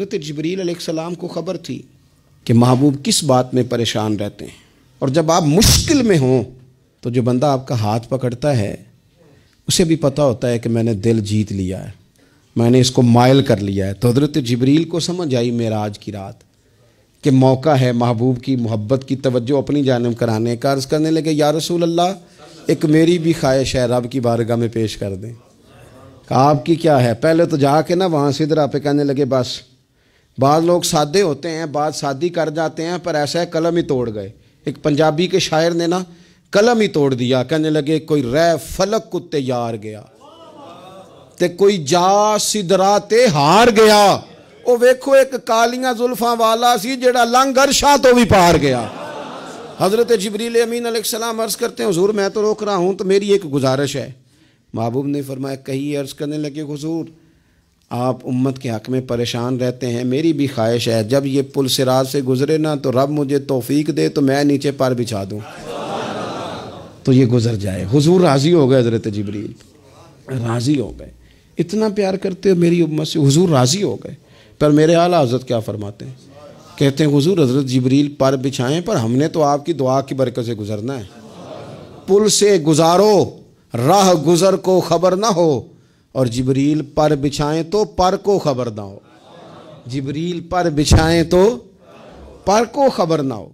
हज़रत जबरील को ख़बर थी कि महबूब किस बात में परेशान रहते हैं और जब आप मुश्किल में हों तो जो बंदा आपका हाथ पकड़ता है उसे भी पता होता है कि मैंने दिल जीत लिया है मैंने इसको मायल कर लिया है तो हज़रत जबरील को समझ आई मेरा आज की रात कि मौका है महबूब की मोहब्बत की तवज्जो अपनी जानब कराने का अर्ज़ करने लगे या रसूल अल्लाह एक मेरी भी ख्वाहिश है रब की बारगाह में पेश कर दें आपकी क्या है पहले तो जाके ना वहाँ से इधर आप कहने लगे बस बाद लोग सादे होते हैं बाद शादी कर जाते हैं पर ऐसा है कलम ही तोड़ गए एक पंजाबी के शायर ने ना कलम ही तोड़ दिया कहने लगे कोई रह फलक कुत्ते यार गया ते कोई जा सिदरा ते हार गया वो वेखो एक कालिया जुल्फा वाला सी ਜਿਹੜਾ ਲੰਗਰ ਸ਼ਾਹ तो भी पार गया हज़रत जबरील अमीन अलैहिस्सलाम अर्ज़ करते हैं हजूर मैं तो रोक रहा हूँ तो मेरी एक गुजारिश है महबूब ने फरमाया कही अर्ज़ करने लगे हजूर आप उम्मत के हक़ में परेशान रहते हैं मेरी भी ख्वाहिश है जब ये पुल सिराज से गुज़रे ना तो रब मुझे तोफ़ीक दे तो मैं नीचे पर बिछा दूँ तो ये गुज़र जाए हुजूर राज़ी हो गए हज़रत जबरील राज़ी हो गए इतना प्यार करते हो मेरी उम्मत से हुजूर राज़ी हो गए पर मेरे आला हजरत क्या फरमाते हैं कहते हैं हुजूर हजरत जबरील पर बिछाएं पर हमने तो आपकी दुआ की बरकत से गुज़रना है पुल से गुजारो राह गुज़र को खबर ना हो और जबरील पर बिछाएं तो पर को खबर ना हो जबरील पर बिछाएं तो पर को खबर ना हो